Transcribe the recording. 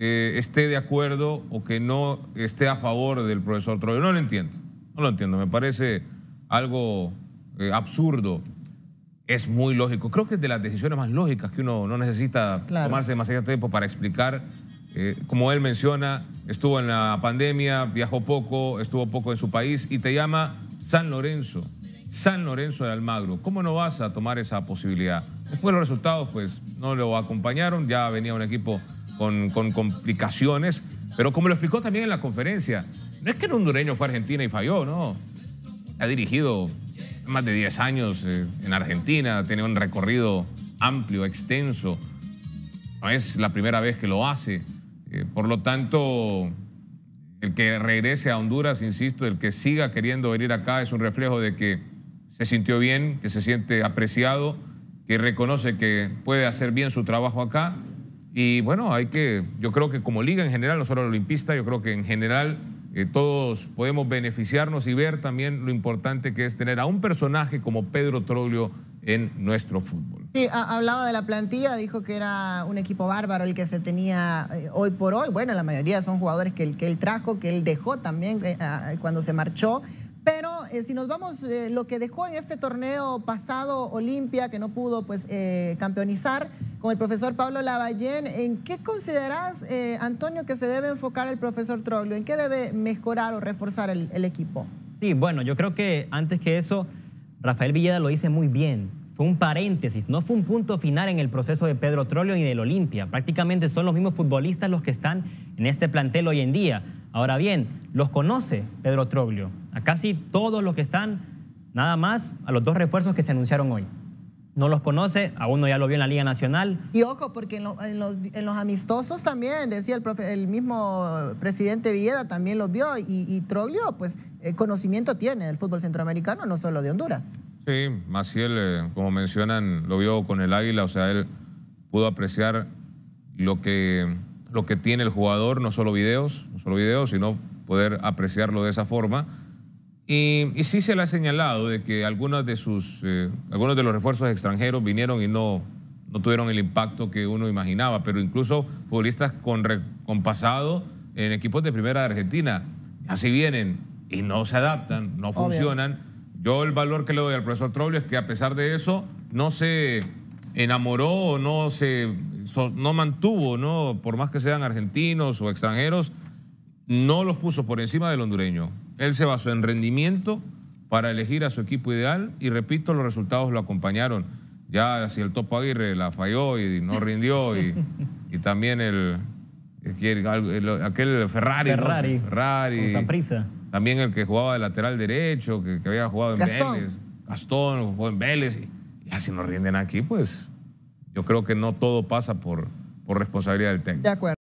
Eh, esté de acuerdo o que no esté a favor del profesor Troyo. No lo entiendo, no lo entiendo. Me parece algo eh, absurdo. Es muy lógico. Creo que es de las decisiones más lógicas que uno no necesita tomarse demasiado tiempo para explicar. Eh, como él menciona, estuvo en la pandemia, viajó poco, estuvo poco en su país y te llama San Lorenzo. San Lorenzo de Almagro. ¿Cómo no vas a tomar esa posibilidad? Después los resultados pues no lo acompañaron, ya venía un equipo con, complicaciones, pero como lo explicó también en la conferencia, no es que el hondureño fue a Argentina y falló, no. Ha dirigido más de 10 años eh, en Argentina, tiene un recorrido amplio, extenso. No es la primera vez que lo hace. Eh, por lo tanto, el que regrese a Honduras, insisto, el que siga queriendo venir acá es un reflejo de que se sintió bien, que se siente apreciado, que reconoce que puede hacer bien su trabajo acá y bueno, hay que, yo creo que como liga en general, no solo olimpista, yo creo que en general eh, todos podemos beneficiarnos y ver también lo importante que es tener a un personaje como Pedro Troglio en nuestro fútbol. Sí, hablaba de la plantilla, dijo que era un equipo bárbaro el que se tenía eh, hoy por hoy. Bueno, la mayoría son jugadores que, que él trajo, que él dejó también eh, cuando se marchó, eh, si nos vamos, eh, lo que dejó en este torneo pasado Olimpia, que no pudo pues eh, campeonizar, con el profesor Pablo Lavallén, ¿en qué consideras, Antonio, que se debe enfocar el profesor Troglio? ¿En qué debe mejorar o reforzar el, el equipo? Sí, bueno, yo creo que antes que eso, Rafael Villeda lo dice muy bien fue un paréntesis, no fue un punto final en el proceso de Pedro Troglio ni del Olimpia. Prácticamente son los mismos futbolistas los que están en este plantel hoy en día. Ahora bien, los conoce Pedro Troglio, a casi todos los que están, nada más a los dos refuerzos que se anunciaron hoy. No los conoce, a uno ya lo vio en la Liga Nacional. Y ojo, porque en, los, amistosos también, decía el, mismo presidente Villeda, también los vio. Y, y Troglio, pues, eh, conocimiento tiene del fútbol centroamericano, no solo de Honduras. Sí, Maciel, eh, como mencionan, lo vio con el águila, o sea, él pudo apreciar lo que, lo que tiene el jugador, no solo videos, solo videos, sino poder apreciarlo de esa forma. Y, sí se le ha señalado de que algunas de sus, eh, algunos de los refuerzos extranjeros vinieron y no, no tuvieron el impacto que uno imaginaba, pero incluso futbolistas con, con pasado en equipos de primera de Argentina, así vienen y no se adaptan, no funcionan yo el valor que le doy al profesor Troglio es que a pesar de eso no se enamoró no se no mantuvo, ¿no? por más que sean argentinos o extranjeros, no los puso por encima del hondureño. Él se basó en rendimiento para elegir a su equipo ideal y repito, los resultados lo acompañaron. Ya si el Topo Aguirre la falló y no rindió y, y también el, aquel Ferrari. Ferrari. También el que jugaba de lateral derecho, que, había jugado en Vélez. Gastón jugó en Vélez. Y ya si nos rinden aquí, pues yo creo que no todo pasa por, por responsabilidad del técnico. De acuerdo.